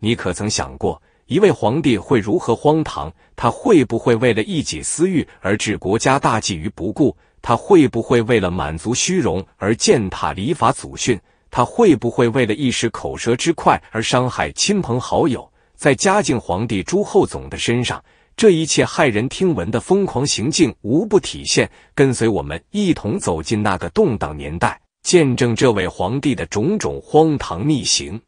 你可曾想过，一位皇帝会如何荒唐？他会不会为了一己私欲而置国家大计于不顾？他会不会为了满足虚荣而践踏礼法祖训？他会不会为了一时口舌之快而伤害亲朋好友？在嘉靖皇帝朱厚总的身上，这一切骇人听闻的疯狂行径无不体现。跟随我们一同走进那个动荡年代，见证这位皇帝的种种荒唐逆行，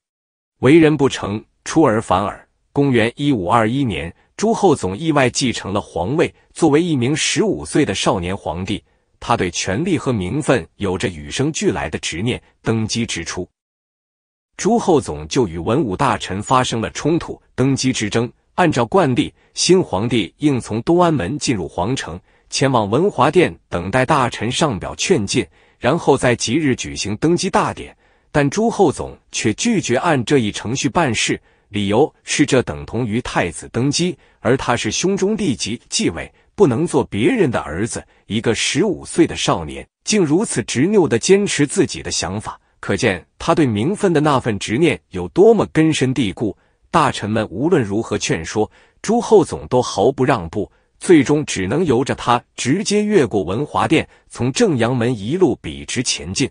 为人不成。出尔反尔。公元一五二一年，朱厚总意外继承了皇位。作为一名十五岁的少年皇帝，他对权力和名分有着与生俱来的执念。登基之初，朱厚总就与文武大臣发生了冲突，登基之争。按照惯例，新皇帝应从东安门进入皇城，前往文华殿等待大臣上表劝进，然后在即日举行登基大典。但朱厚总却拒绝按这一程序办事，理由是这等同于太子登基，而他是兄中弟及继位，不能做别人的儿子。一个十五岁的少年，竟如此执拗的坚持自己的想法，可见他对名分的那份执念有多么根深蒂固。大臣们无论如何劝说，朱厚总都毫不让步，最终只能由着他直接越过文华殿，从正阳门一路笔直前进。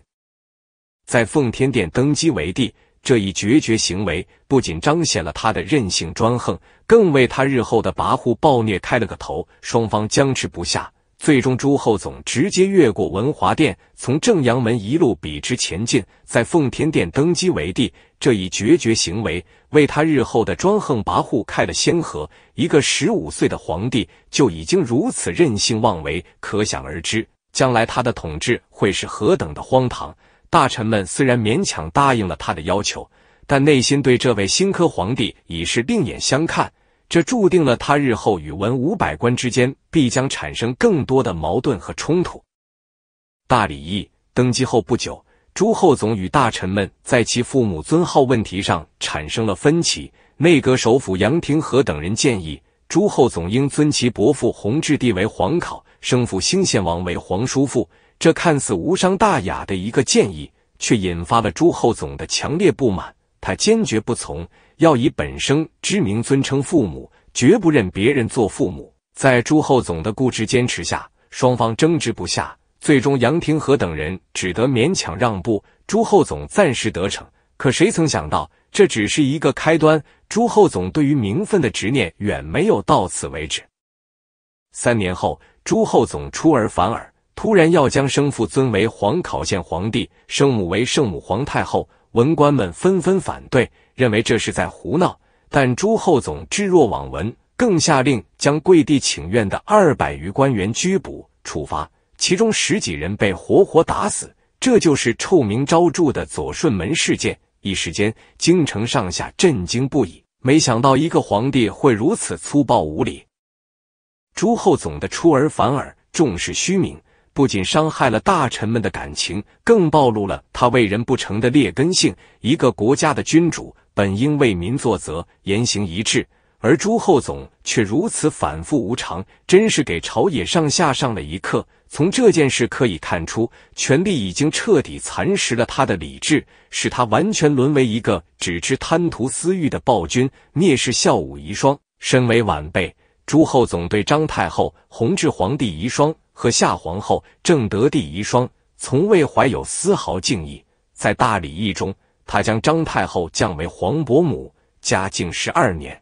在奉天殿登基为帝这一决绝行为，不仅彰显了他的任性专横，更为他日后的跋扈暴虐开了个头。双方僵持不下，最终朱厚总直接越过文华殿，从正阳门一路笔直前进，在奉天殿登基为帝这一决绝行为，为他日后的专横跋扈开了先河。一个十五岁的皇帝就已经如此任性妄为，可想而知，将来他的统治会是何等的荒唐。大臣们虽然勉强答应了他的要求，但内心对这位新科皇帝已是另眼相看，这注定了他日后与文武百官之间必将产生更多的矛盾和冲突。大礼义登基后不久，朱厚熜与大臣们在其父母尊号问题上产生了分歧。内阁首辅杨廷和等人建议，朱厚熜应尊其伯父弘治帝为皇考，生父兴献王为皇叔父。这看似无伤大雅的一个建议，却引发了朱厚总的强烈不满。他坚决不从，要以本生之名尊称父母，绝不认别人做父母。在朱厚总的固执坚持下，双方争执不下，最终杨廷和等人只得勉强让步，朱厚总暂时得逞。可谁曾想到，这只是一个开端。朱厚总对于名分的执念远没有到此为止。三年后，朱厚总出尔反尔。突然要将生父尊为皇考、县皇帝，生母为圣母皇太后，文官们纷纷反对，认为这是在胡闹。但朱厚总置若罔闻，更下令将跪地请愿的二百余官员拘捕处罚，其中十几人被活活打死。这就是臭名昭著的左顺门事件。一时间，京城上下震惊不已，没想到一个皇帝会如此粗暴无礼。朱厚总的出尔反尔，重视虚名。不仅伤害了大臣们的感情，更暴露了他为人不诚的劣根性。一个国家的君主本应为民作则，言行一致，而朱厚总却如此反复无常，真是给朝野上下上了一课。从这件事可以看出，权力已经彻底蚕食了他的理智，使他完全沦为一个只知贪图私欲的暴君。蔑视孝武遗孀，身为晚辈，朱厚总对张太后、弘治皇帝遗孀。和夏皇后、正德帝遗孀，从未怀有丝毫敬意。在大礼仪中，他将张太后降为皇伯母。嘉靖十二年，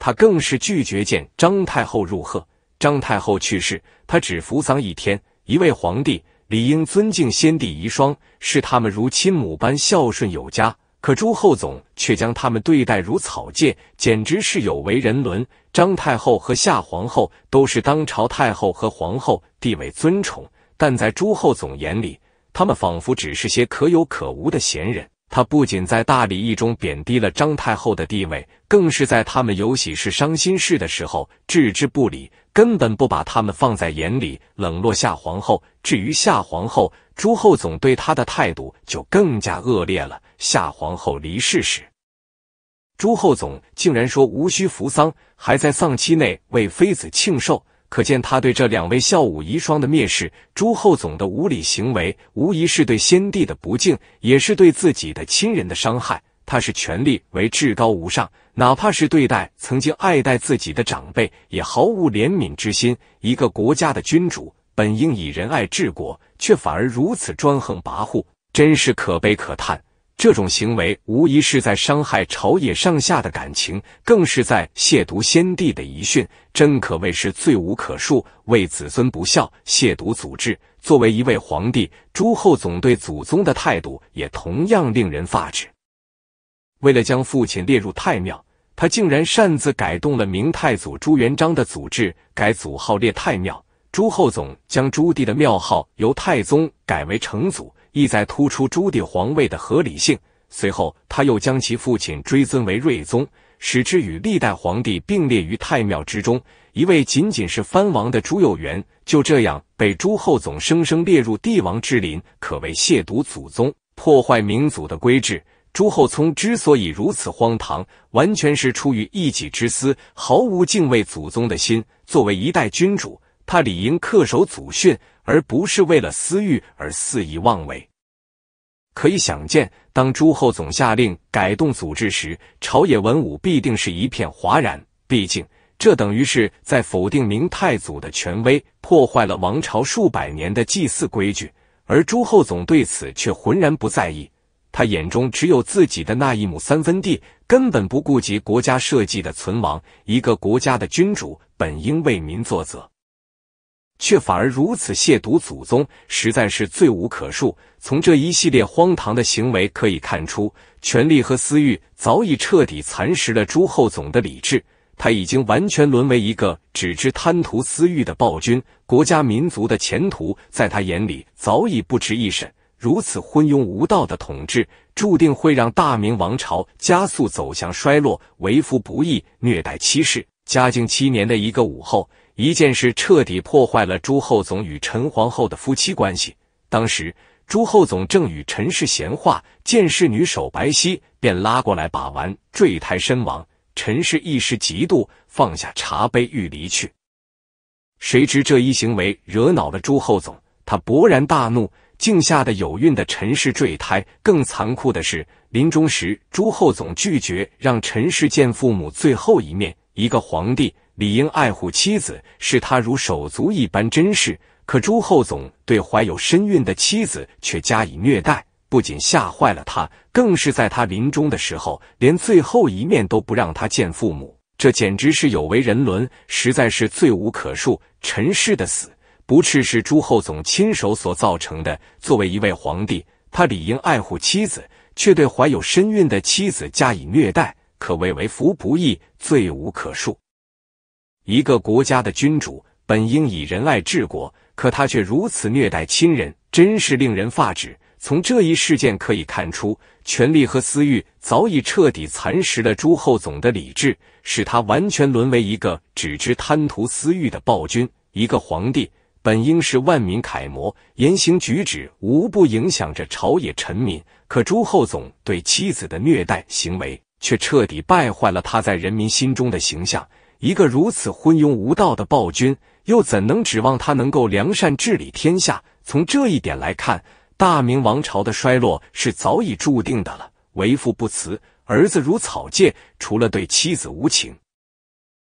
他更是拒绝见张太后入贺。张太后去世，他只服丧一天。一位皇帝理应尊敬先帝遗孀，视他们如亲母般孝顺有加。可朱厚总却将他们对待如草芥，简直是有违人伦。张太后和夏皇后都是当朝太后和皇后，地位尊崇，但在朱厚总眼里，他们仿佛只是些可有可无的闲人。他不仅在大礼仪中贬低了张太后的地位，更是在他们有喜事、伤心事的时候置之不理，根本不把他们放在眼里，冷落夏皇后。至于夏皇后，朱厚总对他的态度就更加恶劣了。夏皇后离世时，朱厚总竟然说无需扶丧，还在丧期内为妃子庆寿，可见他对这两位孝武遗孀的蔑视。朱厚总的无礼行为，无疑是对先帝的不敬，也是对自己的亲人的伤害。他是权力为至高无上，哪怕是对待曾经爱戴自己的长辈，也毫无怜悯之心。一个国家的君主。本应以仁爱治国，却反而如此专横跋扈，真是可悲可叹。这种行为无疑是在伤害朝野上下的感情，更是在亵渎先帝的遗训，真可谓是罪无可恕。为子孙不孝，亵渎祖制。作为一位皇帝，朱厚总对祖宗的态度也同样令人发指。为了将父亲列入太庙，他竟然擅自改动了明太祖朱元璋的祖制，改祖号列太庙。朱厚熜将朱棣的庙号由太宗改为成祖，意在突出朱棣皇位的合理性。随后，他又将其父亲追尊为睿宗，使之与历代皇帝并列于太庙之中。一位仅仅是藩王的朱佑元，就这样被朱厚总生生列入帝王之林，可谓亵渎祖宗，破坏明祖的规制。朱厚熜之所以如此荒唐，完全是出于一己之私，毫无敬畏祖宗的心。作为一代君主，他理应恪守祖训，而不是为了私欲而肆意妄为。可以想见，当朱厚总下令改动祖制时，朝野文武必定是一片哗然。毕竟，这等于是在否定明太祖的权威，破坏了王朝数百年的祭祀规矩。而朱厚总对此却浑然不在意，他眼中只有自己的那一亩三分地，根本不顾及国家社稷的存亡。一个国家的君主本应为民作则。却反而如此亵渎祖宗，实在是罪无可恕。从这一系列荒唐的行为可以看出，权力和私欲早已彻底蚕食了朱厚总的理智，他已经完全沦为一个只知贪图私欲的暴君。国家民族的前途在他眼里早已不值一审。如此昏庸无道的统治，注定会让大明王朝加速走向衰落。为夫不义，虐待妻室。嘉靖七年的一个午后。一件事彻底破坏了朱厚总与陈皇后的夫妻关系。当时朱厚总正与陈氏闲话，见侍女手白皙，便拉过来把玩，坠胎身亡。陈氏一时嫉妒，放下茶杯欲离去，谁知这一行为惹恼了朱厚总，他勃然大怒，竟吓得有孕的陈氏坠胎。更残酷的是，临终时朱厚总拒绝让陈氏见父母最后一面。一个皇帝理应爱护妻子，视她如手足一般珍视。可朱厚总对怀有身孕的妻子却加以虐待，不仅吓坏了他，更是在他临终的时候，连最后一面都不让他见父母。这简直是有违人伦，实在是罪无可恕。陈氏的死不啻是朱厚总亲手所造成的。作为一位皇帝，他理应爱护妻子，却对怀有身孕的妻子加以虐待。可谓为福不义，罪无可恕。一个国家的君主本应以仁爱治国，可他却如此虐待亲人，真是令人发指。从这一事件可以看出，权力和私欲早已彻底蚕食了朱厚总的理智，使他完全沦为一个只知贪图私欲的暴君。一个皇帝本应是万民楷模，言行举止无不影响着朝野臣民，可朱厚总对妻子的虐待行为。却彻底败坏了他在人民心中的形象。一个如此昏庸无道的暴君，又怎能指望他能够良善治理天下？从这一点来看，大明王朝的衰落是早已注定的了。为父不慈，儿子如草芥，除了对妻子无情，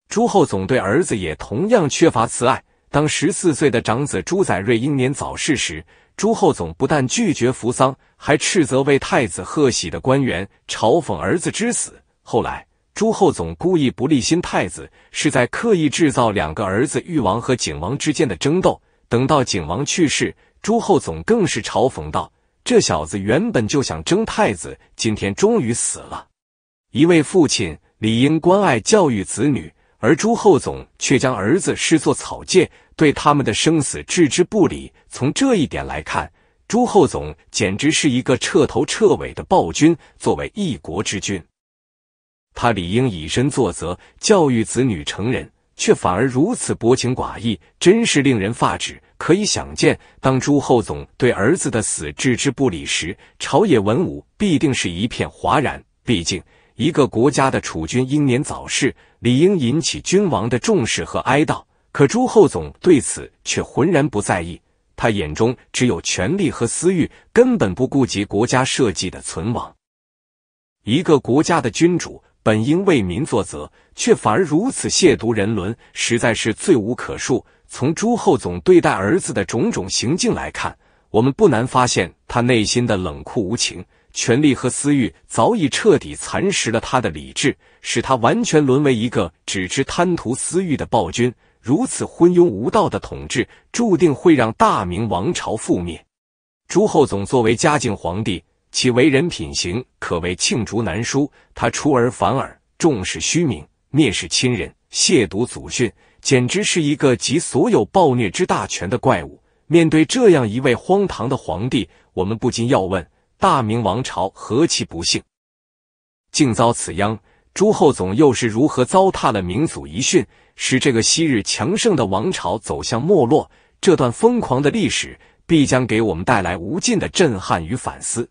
朱厚总对儿子也同样缺乏慈爱。当十四岁的长子朱载瑞英年早逝时，朱厚总不但拒绝扶桑，还斥责为太子贺喜的官员，嘲讽儿子之死。后来，朱厚总故意不立新太子，是在刻意制造两个儿子裕王和景王之间的争斗。等到景王去世，朱厚总更是嘲讽道：“这小子原本就想争太子，今天终于死了。”一位父亲理应关爱教育子女，而朱厚总却将儿子视作草芥。对他们的生死置之不理，从这一点来看，朱厚总简直是一个彻头彻尾的暴君。作为一国之君，他理应以身作则，教育子女成人，却反而如此薄情寡义，真是令人发指。可以想见，当朱厚总对儿子的死置之不理时，朝野文武必定是一片哗然。毕竟，一个国家的储君英年早逝，理应引起君王的重视和哀悼。可朱厚总对此却浑然不在意，他眼中只有权力和私欲，根本不顾及国家社稷的存亡。一个国家的君主本应为民作则，却反而如此亵渎人伦，实在是罪无可恕。从朱厚总对待儿子的种种行径来看，我们不难发现他内心的冷酷无情。权力和私欲早已彻底蚕食了他的理智，使他完全沦为一个只知贪图私欲的暴君。如此昏庸无道的统治，注定会让大明王朝覆灭。朱厚熜作为嘉靖皇帝，其为人品行可谓罄竹难书。他出尔反尔，重视虚名，蔑视亲人，亵渎祖训，简直是一个集所有暴虐之大权的怪物。面对这样一位荒唐的皇帝，我们不禁要问：大明王朝何其不幸，竟遭此殃？朱厚总又是如何糟蹋了明祖遗训，使这个昔日强盛的王朝走向没落？这段疯狂的历史必将给我们带来无尽的震撼与反思。